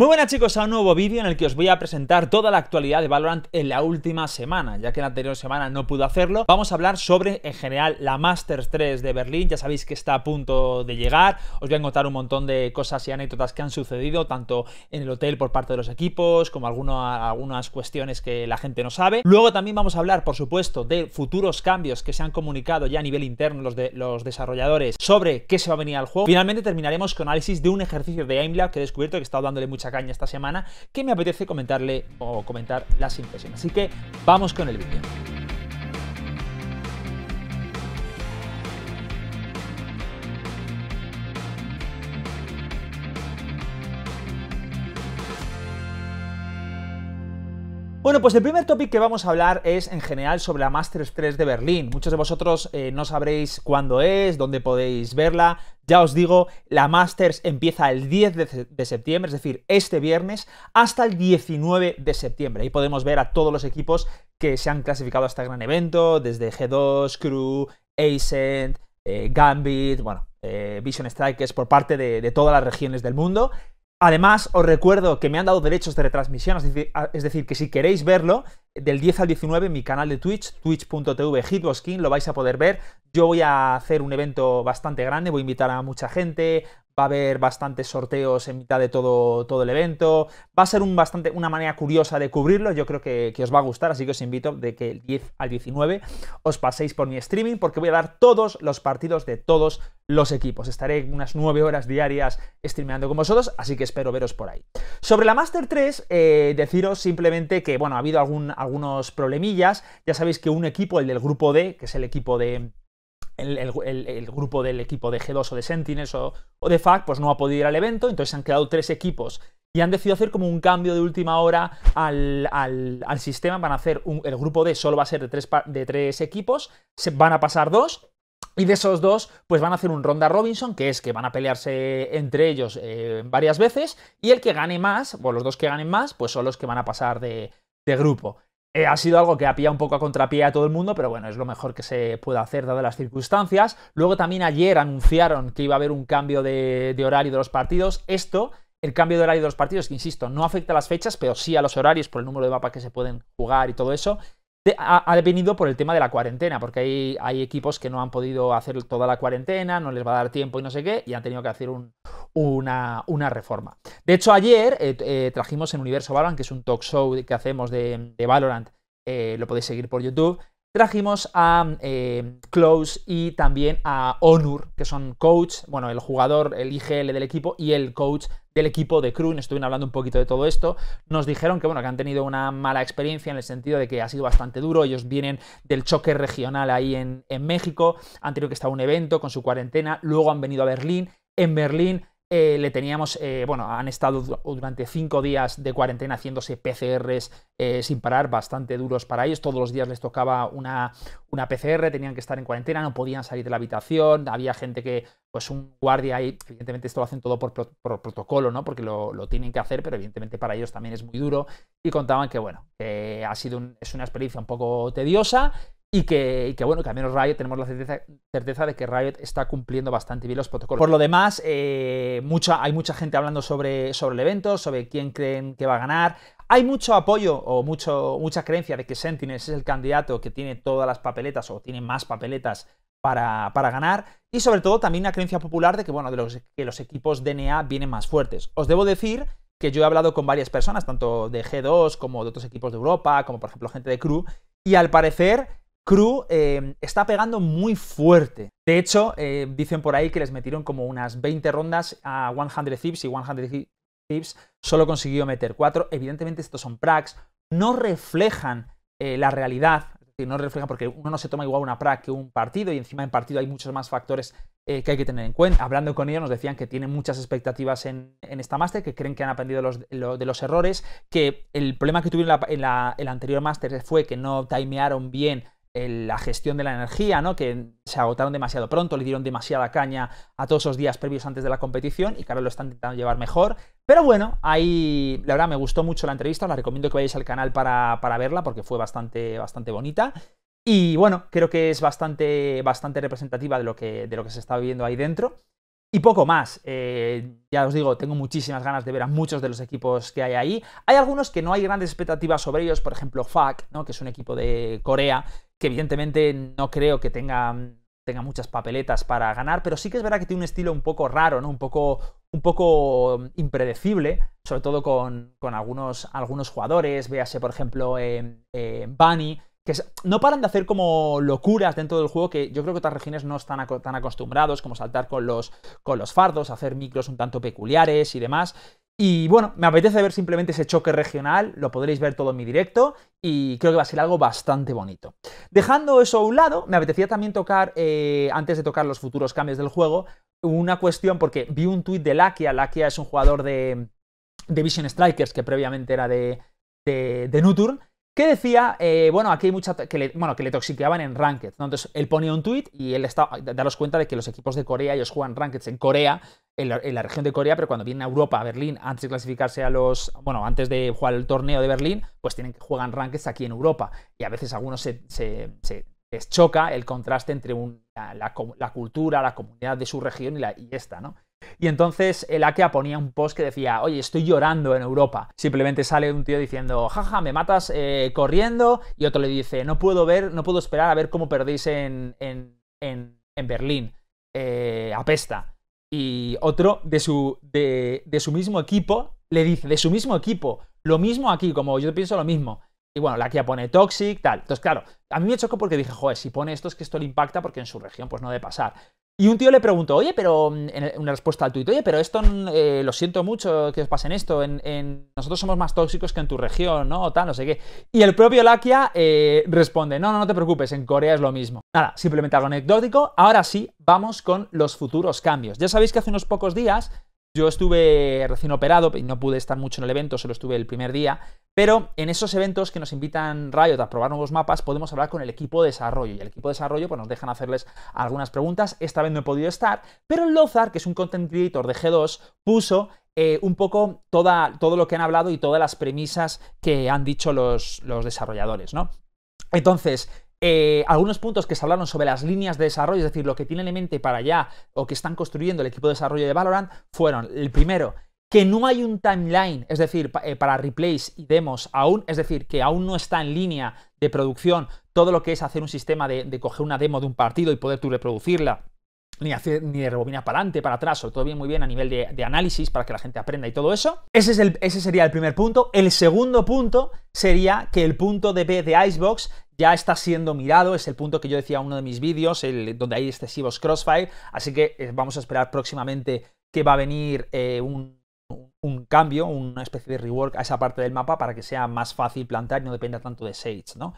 Muy buenas chicos a un nuevo vídeo en el que os voy a presentar toda la actualidad de Valorant en la última semana, ya que en la anterior semana no pude hacerlo. Vamos a hablar sobre en general la Masters 3 de Berlín, ya sabéis que está a punto de llegar, os voy a contar un montón de cosas y anécdotas que han sucedido tanto en el hotel por parte de los equipos como algunas cuestiones que la gente no sabe. Luego también vamos a hablar por supuesto de futuros cambios que se han comunicado ya a nivel interno los, de, los desarrolladores sobre qué se va a venir al juego. Finalmente terminaremos con análisis de un ejercicio de aimlab que he descubierto que he estado dándole mucha caña esta semana que me apetece comentarle o comentar las impresiones. Así que vamos con el vídeo. Bueno, pues el primer topic que vamos a hablar es en general sobre la Masters 3 de Berlín. Muchos de vosotros eh, no sabréis cuándo es, dónde podéis verla. Ya os digo, la Masters empieza el 10 de, septiembre, es decir, este viernes, hasta el 19 de septiembre. Ahí podemos ver a todos los equipos que se han clasificado a este gran evento, desde G2, Crew, Ascent, eh, Gambit, bueno, eh, Vision Strikers, por parte de todas las regiones del mundo. Además, os recuerdo que me han dado derechos de retransmisión, es decir, que si queréis verlo, del 10 al 19 en mi canal de Twitch, twitch.tv hitboxking, lo vais a poder ver. Yo voy a hacer un evento bastante grande, voy a invitar a mucha gente, va a haber bastantes sorteos en mitad de todo, todo el evento. Va a ser un bastante, una manera curiosa de cubrirlo, yo creo que, os va a gustar, así que os invito de que el 10 al 19 os paséis por mi streaming porque voy a dar todos los partidos de todos los equipos. Estaré unas 9 horas diarias streameando con vosotros, así que espero veros por ahí. Sobre la Master 3, eh, deciros simplemente que, bueno, ha habido algún, algunos problemillas. Ya sabéis que un equipo, el del grupo D, que es el equipo de el, grupo del equipo de G2 o de Sentinels o, de FAC, pues no ha podido ir al evento, entonces se han quedado tres equipos y han decidido hacer como un cambio de última hora al, sistema. Van a hacer un, el grupo D solo va a ser de tres, de tres equipos, se, van a pasar dos. Y de esos dos, pues van a hacer un ronda Robinson, que es que van a pelearse entre ellos eh, varias veces, y el que gane más, o los dos que ganen más, pues son los que van a pasar de, de grupo. Eh, ha sido algo que ha pillado un poco a contrapié a todo el mundo, pero bueno, es lo mejor que se puede hacer dadas las circunstancias. Luego también ayer anunciaron que iba a haber un cambio de, horario de los partidos. Esto, el cambio de horario de los partidos, que insisto, no afecta a las fechas, pero sí a los horarios por el número de mapas que se pueden jugar y todo eso, ha, venido por el tema de la cuarentena, porque hay equipos que no han podido hacer toda la cuarentena, no les va a dar tiempo y no sé qué, y han tenido que hacer un, una, una reforma. De hecho, ayer eh, eh, trajimos en Universo Valorant, que es un talk show que hacemos de, Valorant, eh, lo podéis seguir por YouTube, trajimos a Klaus Close y también a Onur, que son coach, bueno, el jugador, el IGL del equipo y el coach del equipo de Kroon, Estuvieron hablando un poquito de todo esto. Nos dijeron que, bueno, que han tenido una mala experiencia en el sentido de que ha sido bastante duro. Ellos vienen del choque regional ahí en, México, han tenido que estar un evento con su cuarentena, luego han venido a Berlín. En Berlín eh, le teníamos, eh, bueno, han estado durante cinco días de cuarentena haciéndose PCRs eh, sin parar, bastante duros para ellos. Todos los días les tocaba una, una PCR, tenían que estar en cuarentena, no podían salir de la habitación. Había gente que, pues un guardia ahí, evidentemente esto lo hacen todo por, protocolo, ¿no? Porque lo, lo, tienen que hacer, pero evidentemente para ellos también es muy duro. Y contaban que, bueno, ha sido es una experiencia un poco tediosa y que, bueno, que al menos Riot tenemos la certeza, de que Riot está cumpliendo bastante bien los protocolos. Por lo demás, eh, hay mucha gente hablando sobre, el evento, sobre quién creen que va a ganar. Hay mucho apoyo o mucho, mucha creencia de que Sentinels es el candidato que tiene todas las papeletas o tiene más papeletas para, ganar. Y sobre todo también una creencia popular de que, bueno, de que los equipos DNA vienen más fuertes. Os debo decir que yo he hablado con varias personas, tanto de G2 como de otros equipos de Europa, como por ejemplo gente de Crew, y al parecer Crew em, está pegando muy fuerte. De hecho, eh, dicen por ahí que les metieron como unas 20 rondas a 100 Thieves y 100 Thieves solo consiguió meter 4. Evidentemente estos son pracs, no reflejan eh, la realidad, es no reflejan porque uno no se toma igual una prac que un partido y encima en partido hay muchos más factores eh, que hay que tener en cuenta. Hablando con ellos nos decían que tienen muchas expectativas en, esta máster, que creen que han aprendido de los errores, que el problema que tuvieron en el anterior máster fue que no timearon bien la gestión de la energía, ¿no? que se agotaron demasiado pronto, le dieron demasiada caña a todos esos días previos antes de la competición y claro lo están intentando llevar mejor. Pero bueno, ahí la verdad me gustó mucho la entrevista, os la recomiendo que vayáis al canal para, verla porque fue bastante, bastante bonita. Y bueno, creo que es bastante, bastante representativa de lo, que, de lo que se está viviendo ahí dentro. Y poco más. Eh, ya os digo, tengo muchísimas ganas de ver a muchos de los equipos que hay ahí. Hay algunos que no hay grandes expectativas sobre ellos, por ejemplo, FAC, ¿no? que es un equipo de Corea, que evidentemente no creo que tenga, mm, tenga muchas papeletas para ganar, pero sí que es verdad que tiene un estilo un poco raro, ¿no? Un poco, un poco mm, impredecible, sobre todo con, con algunos, algunos jugadores, véase por ejemplo em, em, Bunny, que no paran de hacer como locuras dentro del juego que yo creo que otras regiones no están tan acostumbrados, como saltar con los, con los fardos, hacer micros un tanto peculiares y demás. Y bueno, me apetece ver simplemente ese choque regional, lo podréis ver todo en mi directo y creo que va a ser algo bastante bonito. Dejando eso a un lado, me apetecía también tocar, eh, antes de tocar los futuros cambios del juego, una cuestión porque vi un tuit de Lakia, Lakia es un jugador de, division Vision Strikers que previamente era de, de, de Nuturn, ¿Qué decía, eh, bueno, aquí hay mucha, que le, bueno, que le toxiqueaban en Ranked. Entonces, él ponía un tweet y él estaba... daros cuenta de que los equipos de Corea, ellos juegan Ranked en Corea, en la, región de Corea, pero cuando vienen a Europa, a Berlín, antes de clasificarse a los, bueno, antes de jugar el torneo de Berlín, pues tienen que juegan rankings aquí en Europa. Y a veces a algunos se, les choca el contraste entre la, cultura, la comunidad de su región y, la, y esta, ¿no? Y entonces el AKEA ponía un post que decía, oye, estoy llorando en Europa. Simplemente sale un tío diciendo, jaja, me matas eh, corriendo, y otro le dice, no puedo ver, no puedo esperar a ver cómo perdéis en, Berlín. Eh, apesta. Y otro de su, mismo equipo le dice, de su mismo equipo, lo mismo aquí, como yo pienso lo mismo. Y bueno, la Akia pone toxic, tal. Entonces, claro, a mí me chocó porque dije, joder, si pone esto es que esto le impacta porque en su región pues no debe pasar. Y un tío le preguntó, oye, pero, mm, una respuesta al tuit, oye, pero esto, mm, eh, lo siento mucho que os pasen esto, en, nosotros somos más tóxicos que en tu región, ¿no? O tal, no sé qué. Y el propio Lakia eh, responde, no, no, no te preocupes, en Corea es lo mismo. Nada, simplemente algo anecdótico. Ahora sí, vamos con los futuros cambios. Ya sabéis que hace unos pocos días yo estuve recién operado y no pude estar mucho en el evento, solo estuve el primer día, pero en esos eventos que nos invitan Riot a probar nuevos mapas podemos hablar con el equipo de desarrollo y el equipo de desarrollo pues, nos dejan hacerles algunas preguntas, esta vez no he podido estar, pero Lozar, que es un content creator de G2, puso eh, un poco toda, todo lo que han hablado y todas las premisas que han dicho los, los desarrolladores, ¿no? Entonces, eh, algunos puntos que se hablaron sobre las líneas de desarrollo, es decir, lo que tienen en mente para allá o que están construyendo el equipo de desarrollo de Valorant, fueron el primero, que no hay un timeline, es decir, eh, para replays y demos aún, es decir, que aún no está en línea de producción todo lo que es hacer un sistema de, de coger una demo de un partido y poder tú reproducirla ni, de ni rebobina para adelante, para atrás, sobre todo bien, muy bien a nivel de, análisis para que la gente aprenda y todo eso. Ese, es el, ese sería el primer punto. El segundo punto sería que el punto de B de Icebox ya está siendo mirado, es el punto que yo decía en uno de mis vídeos, el, donde hay excesivos crossfire, así que eh, vamos a esperar próximamente que va a venir eh, un, un, cambio, una especie de rework a esa parte del mapa para que sea más fácil plantar y no dependa tanto de Sage, ¿no?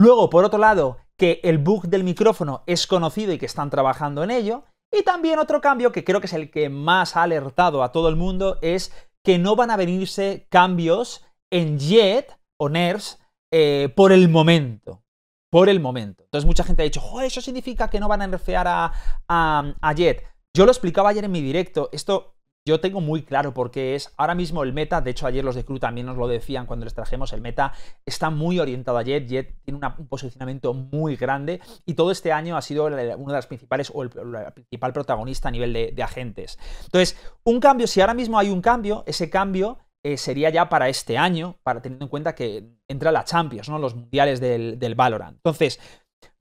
Luego, por otro lado, que el bug del micrófono es conocido y que están trabajando en ello. Y también otro cambio que creo que es el que más ha alertado a todo el mundo es que no van a venirse cambios en Jet o NERS eh, por el momento. Por el momento. Entonces mucha gente ha dicho, Joder, eso significa que no van a nerfear a, Jet. Yo lo explicaba ayer en mi directo. Esto yo tengo muy claro por qué es. Ahora mismo el meta, de hecho ayer los de Crew también nos lo decían cuando les trajemos. el meta está muy orientado a Jet, Jet tiene un posicionamiento muy grande y todo este año ha sido una de las principales o el, principal protagonista a nivel de, agentes. Entonces, un cambio, si ahora mismo hay un cambio, ese cambio eh, sería ya para este año, para teniendo en cuenta que entra la Champions, ¿no? Los mundiales del, del Valorant. Entonces,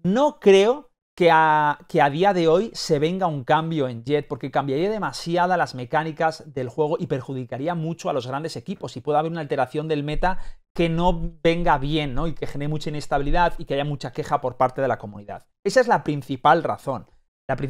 no creo que a, día de hoy se venga un cambio en Jet, porque cambiaría demasiada las mecánicas del juego y perjudicaría mucho a los grandes equipos y puede haber una alteración del meta que no venga bien, ¿no? Y que genere mucha inestabilidad y que haya mucha queja por parte de la comunidad. Esa es la principal razón,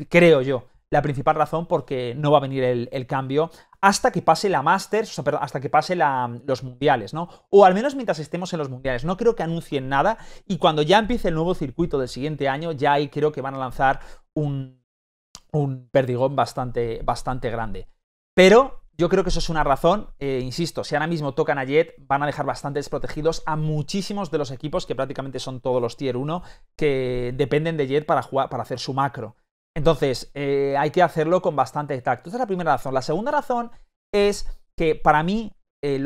creo yo la principal razón porque no va a venir el, cambio hasta que pase la Masters, o sea, hasta que pase los mundiales, ¿no? O al menos mientras estemos en los mundiales. No creo que anuncien nada y cuando ya empiece el nuevo circuito del siguiente año, ya ahí creo que van a lanzar un, un perdigón bastante, bastante grande. Pero yo creo que eso es una razón, eh, insisto, si ahora mismo tocan a Jet, van a dejar bastante desprotegidos a muchísimos de los equipos, que prácticamente son todos los Tier 1, que dependen de Jet para, jugar, para hacer su macro. Entonces, eh, hay que hacerlo con bastante tacto. Esa es la primera razón. La segunda razón es que para mí eh,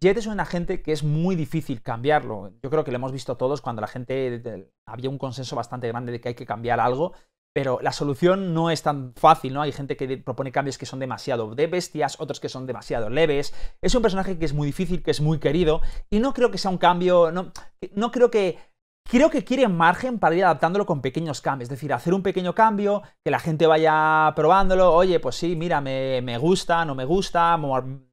Jet es un agente que es muy difícil cambiarlo. Yo creo que lo hemos visto todos cuando la gente había un consenso bastante grande de que hay que cambiar algo, pero la solución no es tan fácil, ¿no? Hay gente que propone cambios que son demasiado de bestias, otros que son demasiado leves. Es un personaje que es muy difícil, que es muy querido, y no creo que sea un cambio. No, no creo que Creo que quiere margen para ir adaptándolo con pequeños cambios, es decir, hacer un pequeño cambio, que la gente vaya probándolo, oye, pues sí, mira, me, gusta, no me gusta,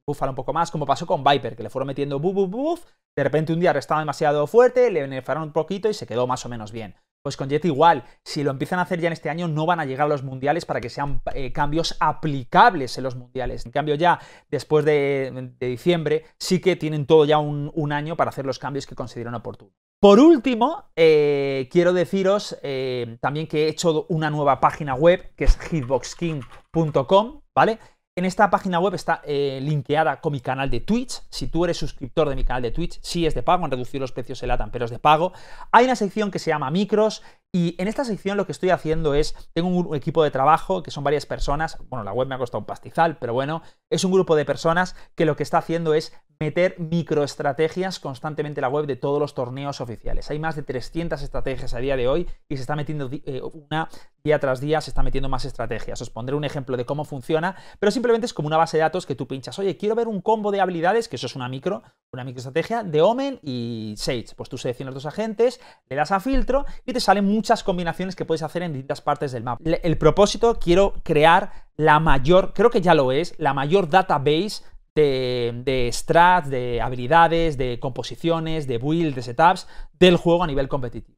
bufar un poco más, como pasó con Viper, que le fueron metiendo buf, buf, buf, de repente un día restaba demasiado fuerte, le enfaron un poquito y se quedó más o menos bien. Pues con Jet igual, si lo empiezan a hacer ya en este año, no van a llegar a los mundiales para que sean eh, cambios aplicables en los mundiales. En cambio, ya después de, diciembre, sí que tienen todo ya un, un año para hacer los cambios que consideran oportunos. Por último, eh, quiero deciros eh, también que he hecho una nueva página web, que es hitboxking.com, ¿vale? En esta página web está eh, linkeada con mi canal de Twitch. Si tú eres suscriptor de mi canal de Twitch, sí es de pago, han reducido los precios el ATAM, pero es de pago. Hay una sección que se llama micros, y en esta sección lo que estoy haciendo es, tengo un equipo de trabajo que son varias personas, bueno, la web me ha costado un pastizal, pero bueno, es un grupo de personas que lo que está haciendo es meter microestrategias constantemente en la web de todos los torneos oficiales. Hay más de 300 estrategias a día de hoy y se está metiendo eh, una día tras día se está metiendo más estrategias. Os pondré un ejemplo de cómo funciona, pero simplemente es como una base de datos que tú pinchas, oye, quiero ver un combo de habilidades, que eso es una micro, una microestrategia, de Omen y Sage. Pues tú seleccionas dos agentes, le das a filtro y te salen muchas combinaciones que puedes hacer en distintas partes del mapa. El propósito, quiero crear la mayor, creo que ya lo es, la mayor database de, de, strats, de habilidades, de composiciones, de builds, de setups del juego a nivel competitivo.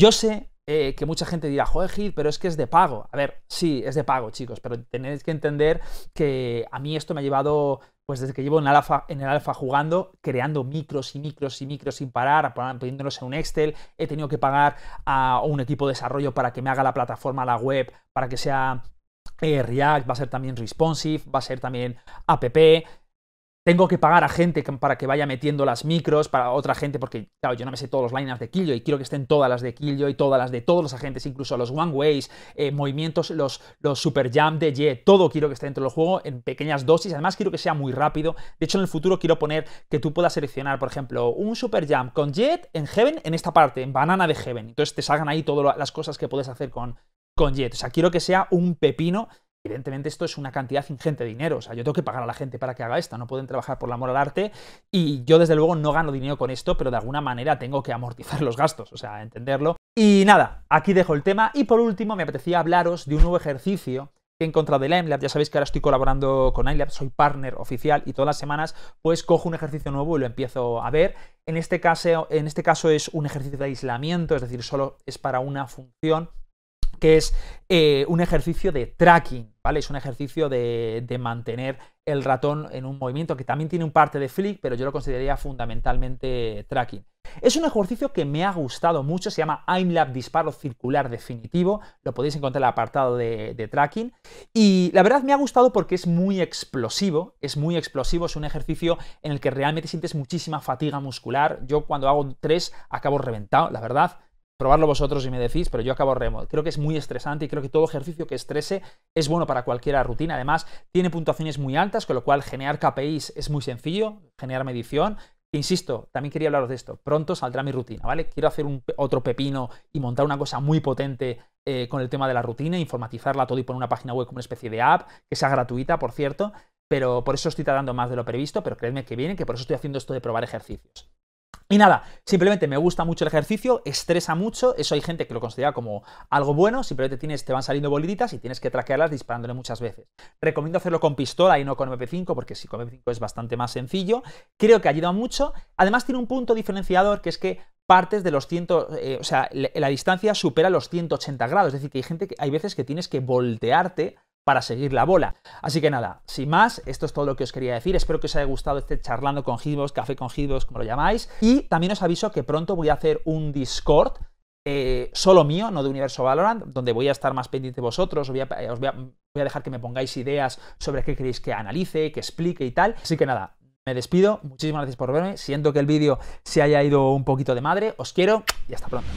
Yo sé eh, que mucha gente dirá, joder, Gil, pero es que es de pago. A ver, sí, es de pago, chicos, pero tenéis que entender que a mí esto me ha llevado, pues desde que llevo en, alfa, en el alfa jugando, creando micros y micros y micros sin parar, poniéndolos en un Excel, he tenido que pagar a un equipo de desarrollo para que me haga la plataforma, la web, para que sea eh, React, va a ser también responsive, va a ser también app tengo que pagar a gente para que vaya metiendo las micros, para otra gente, porque, claro, yo no me sé todos los liners de Killjoy, quiero que estén todas las de Killjoy, todas las de todos los agentes, incluso los One Ways, eh, movimientos, los, los Super jam de Jet, todo quiero que esté dentro del juego en pequeñas dosis, además quiero que sea muy rápido, de hecho en el futuro quiero poner que tú puedas seleccionar, por ejemplo, un Super Jam con Jet en Heaven, en esta parte, en Banana de Heaven, entonces te salgan ahí todas las cosas que puedes hacer con, con Jet, o sea, quiero que sea un pepino evidentemente esto es una cantidad ingente de dinero, o sea, yo tengo que pagar a la gente para que haga esto, no pueden trabajar por la moral arte y yo desde luego no gano dinero con esto, pero de alguna manera tengo que amortizar los gastos, o sea, entenderlo. Y nada, aquí dejo el tema y por último me apetecía hablaros de un nuevo ejercicio que he encontrado de Lab, ya sabéis que ahora estoy colaborando con Lab, soy partner oficial y todas las semanas pues cojo un ejercicio nuevo y lo empiezo a ver. En este caso, en este caso es un ejercicio de aislamiento, es decir, solo es para una función que es eh, un ejercicio de tracking, ¿vale? Es un ejercicio de, mantener el ratón en un movimiento que también tiene un parte de flick, pero yo lo consideraría fundamentalmente tracking. Es un ejercicio que me ha gustado mucho, se llama lab Disparo Circular Definitivo, lo podéis encontrar en el apartado de, de tracking, y la verdad me ha gustado porque es muy explosivo, es muy explosivo, es un ejercicio en el que realmente sientes muchísima fatiga muscular, yo cuando hago tres acabo reventado, la verdad, probarlo vosotros y me decís, pero yo acabo remo. Creo que es muy estresante y creo que todo ejercicio que estrese es bueno para cualquier rutina. Además, tiene puntuaciones muy altas, con lo cual generar KPIs es muy sencillo, generar medición. E insisto, también quería hablaros de esto. Pronto saldrá mi rutina, ¿vale? Quiero hacer otro pepino y montar una cosa muy potente eh, con el tema de la rutina, informatizarla todo y poner una página web como una especie de app, que sea gratuita, por cierto. Pero por eso estoy tardando más de lo previsto, pero creedme que viene, que por eso estoy haciendo esto de probar ejercicios. Y nada, simplemente me gusta mucho el ejercicio, estresa mucho, eso hay gente que lo considera como algo bueno, simplemente tienes, te van saliendo boliditas y tienes que traquearlas disparándole muchas veces. Recomiendo hacerlo con pistola y no con MP5, porque si con MP5 es bastante más sencillo. Creo que ayuda mucho. Además tiene un punto diferenciador, que es que partes de los 100, eh, o sea, la, la distancia supera los 180 grados, es decir, que hay gente que hay veces que tienes que voltearte para seguir la bola. Así que nada, sin más, esto es todo lo que os quería decir. Espero que os haya gustado este charlando con Gibos, café con Gibos, como lo llamáis. Y también os aviso que pronto voy a hacer un Discord. Eh, solo mío, no de Universo Valorant, donde voy a estar más pendiente de vosotros, os eh, voy a dejar que me pongáis ideas sobre qué queréis que analice, que explique y tal. Así que nada, me despido, muchísimas gracias por verme, siento que el vídeo se haya ido un poquito de madre, os quiero y hasta pronto.